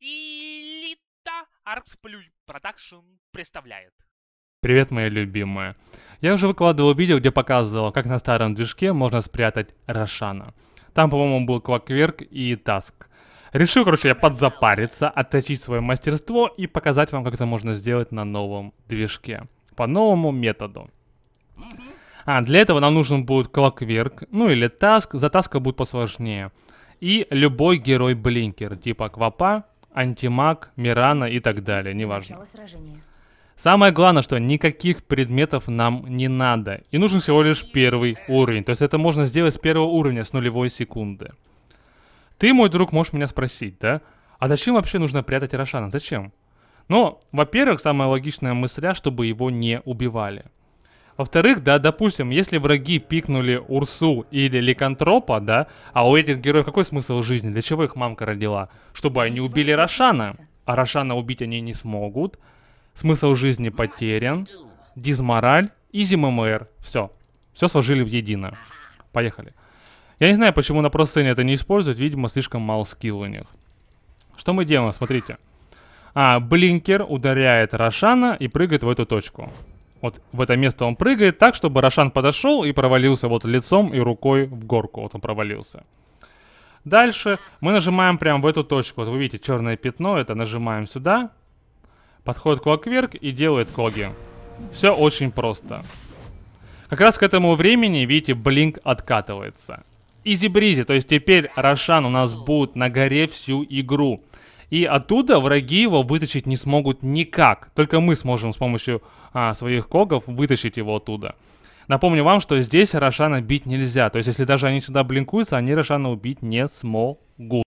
Элита Арксплюй Продакшн представляет. Привет, мои любимые. Я уже выкладывал видео, где показывал, как на старом движке можно спрятать Рошана. Там, по-моему, был Квакверк и Таск. Решил, короче, я подзапариться, отточить свое мастерство и показать вам, как это можно сделать на новом движке. По новому методу. А, для этого нам нужен будет Квакверк, ну или Таск, за Таска будет посложнее. И любой герой Блинкер, типа Квапа антимаг, Мирана и так далее, неважно. Самое главное, что никаких предметов нам не надо. И нужен всего лишь первый уровень. То есть это можно сделать с первого уровня, с нулевой секунды. Ты, мой друг, можешь меня спросить, да? А зачем вообще нужно прятать Рошана? Зачем? Ну, во-первых, самая логичная мысля, чтобы его не убивали. Во-вторых, да, допустим, если враги пикнули Урсу или Ликантропа, да, а у этих героев какой смысл жизни? Для чего их мамка родила? Чтобы они убили Рошана. А Рошана убить они не смогут. Смысл жизни потерян. Дизмораль и ЗММР. Все. Все сложили в едино. Поехали. Я не знаю, почему на просцене это не используют. Видимо, слишком мало скилл у них. Что мы делаем? Смотрите. А, блинкер ударяет Рошана и прыгает в эту точку. Вот в это место он прыгает так, чтобы Рошан подошел и провалился вот лицом и рукой в горку. Вот он провалился. Дальше мы нажимаем прямо в эту точку. Вот вы видите черное пятно, это нажимаем сюда. Подходит Куакверк и делает Коги. Все очень просто. Как раз к этому времени, видите, Блинк откатывается. Изи-бризи, то есть теперь Рошан у нас будет на горе всю игру. И оттуда враги его вытащить не смогут никак. Только мы сможем с помощью а, своих когов вытащить его оттуда. Напомню вам, что здесь Рошана бить нельзя. То есть, если даже они сюда блинкуются, они Рошана убить не смогут.